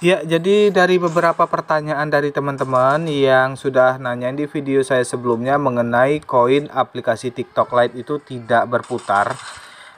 Ya, jadi dari beberapa pertanyaan dari teman-teman yang sudah nanyain di video saya sebelumnya mengenai koin aplikasi TikTok Lite itu tidak berputar.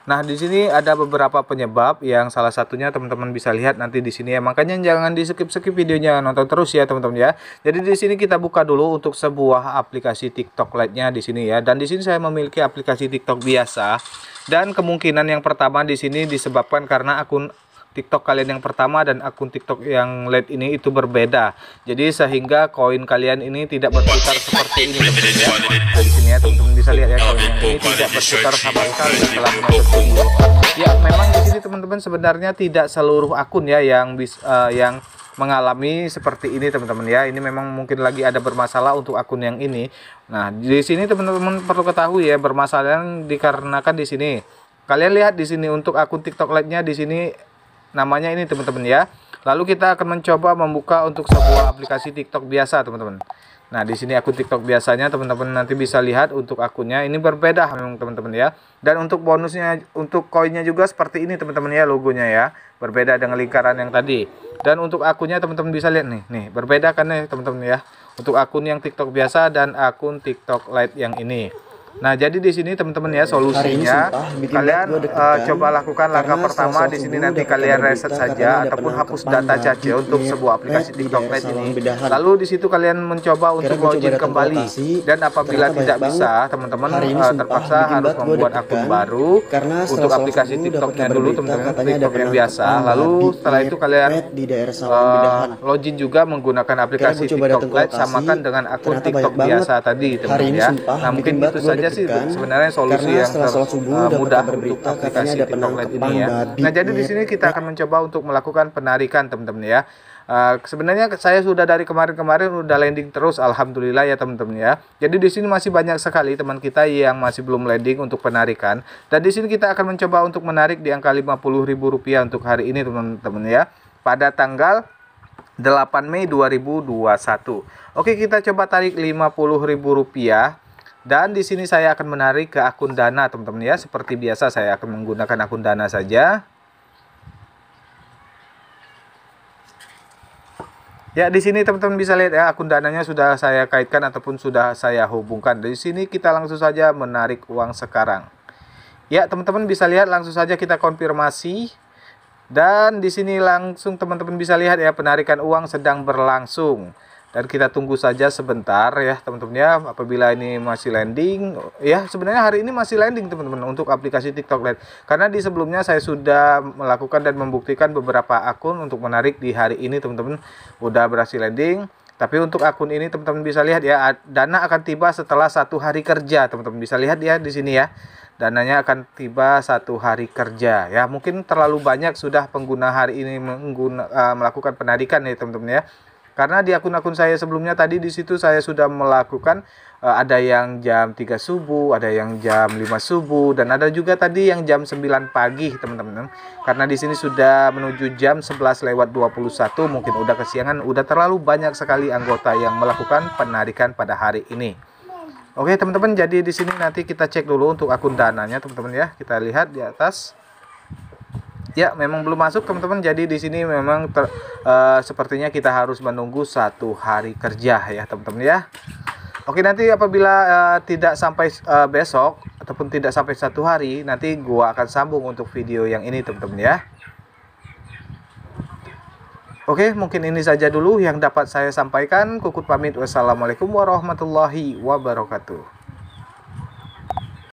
Nah, di sini ada beberapa penyebab yang salah satunya teman-teman bisa lihat nanti di sini ya. Makanya jangan di skip-skip videonya, nonton terus ya teman-teman ya. Jadi di sini kita buka dulu untuk sebuah aplikasi TikTok Lite-nya di sini ya. Dan di sini saya memiliki aplikasi TikTok biasa. Dan kemungkinan yang pertama di sini disebabkan karena akun TikTok kalian yang pertama dan akun TikTok yang late ini itu berbeda. Jadi sehingga koin kalian ini tidak berputar seperti ini di ya. sini ya teman-teman bisa lihat ya koin yang ini tidak berputar sama sekali setelah menutup Ya memang di sini teman-teman sebenarnya tidak seluruh akun ya yang bis, uh, yang mengalami seperti ini teman-teman ya. Ini memang mungkin lagi ada bermasalah untuk akun yang ini. Nah, di sini teman-teman perlu ketahui ya bermasalah dikarenakan di sini. Kalian lihat di sini untuk akun TikTok lainnya nya di sini namanya ini teman-teman ya. Lalu kita akan mencoba membuka untuk sebuah aplikasi TikTok biasa teman-teman. Nah, di sini aku TikTok biasanya teman-teman nanti bisa lihat untuk akunnya ini berbeda memang teman-teman ya. Dan untuk bonusnya untuk koinnya juga seperti ini teman-teman ya logonya ya. Berbeda dengan lingkaran yang tadi. Dan untuk akunnya teman-teman bisa lihat nih, nih berbeda kan ya teman-teman ya. Untuk akun yang TikTok biasa dan akun TikTok Lite yang ini. Nah, jadi di sini teman-teman ya solusinya sumpah, kalian uh, coba lakukan langkah pertama di sini nanti kalian reset saja ataupun hapus data cache untuk sebuah aplikasi TikTok Red ini. Lalu di situ kalian mencoba untuk login kembali dan apabila tidak bisa, teman-teman uh, terpaksa harus membuat akun baru karena untuk aplikasi TikToknya dulu teman-teman TikTok yang biasa. Lalu setelah itu kalian eh, login juga menggunakan aplikasi TikTok Red samakan dengan akun TikTok biasa tadi teman-teman ya. Nah, mungkin itu saja aja iya sih sebenarnya solusi yang setelah uh, mudah berita katanya ada penangkapan ini ya. Nah, jadi di sini kita ya. akan mencoba untuk melakukan penarikan teman-teman ya. Uh, sebenarnya saya sudah dari kemarin-kemarin udah landing terus alhamdulillah ya teman-teman ya. Jadi di sini masih banyak sekali teman kita yang masih belum landing untuk penarikan. Dan di sini kita akan mencoba untuk menarik di angka Rp50.000 untuk hari ini teman-teman ya. Pada tanggal 8 Mei 2021. Oke, kita coba tarik Rp50.000 dan di sini saya akan menarik ke akun Dana, teman-teman ya. Seperti biasa saya akan menggunakan akun Dana saja. Ya, di sini teman-teman bisa lihat ya akun dananya sudah saya kaitkan ataupun sudah saya hubungkan. Di sini kita langsung saja menarik uang sekarang. Ya, teman-teman bisa lihat langsung saja kita konfirmasi. Dan di sini langsung teman-teman bisa lihat ya penarikan uang sedang berlangsung dan kita tunggu saja sebentar ya teman-teman ya apabila ini masih landing ya sebenarnya hari ini masih landing teman-teman untuk aplikasi TikTok Lite karena di sebelumnya saya sudah melakukan dan membuktikan beberapa akun untuk menarik di hari ini teman-teman udah berhasil landing tapi untuk akun ini teman-teman bisa lihat ya dana akan tiba setelah satu hari kerja teman-teman bisa lihat ya di sini ya dananya akan tiba satu hari kerja ya mungkin terlalu banyak sudah pengguna hari ini mengguna, uh, melakukan penarikan ya teman-teman ya karena di akun-akun saya sebelumnya tadi di situ saya sudah melakukan uh, ada yang jam 3 subuh, ada yang jam 5 subuh dan ada juga tadi yang jam 9 pagi, teman-teman. Karena di sini sudah menuju jam 11 lewat 21, mungkin udah kesiangan, udah terlalu banyak sekali anggota yang melakukan penarikan pada hari ini. Oke, teman-teman, jadi di sini nanti kita cek dulu untuk akun dananya, teman-teman ya. Kita lihat di atas. Ya, memang belum masuk teman-teman. Jadi di sini memang ter, uh, sepertinya kita harus menunggu satu hari kerja ya teman-teman ya. Oke nanti apabila uh, tidak sampai uh, besok ataupun tidak sampai satu hari nanti gua akan sambung untuk video yang ini teman-teman ya. Oke mungkin ini saja dulu yang dapat saya sampaikan. Kukut pamit wassalamualaikum warahmatullahi wabarakatuh.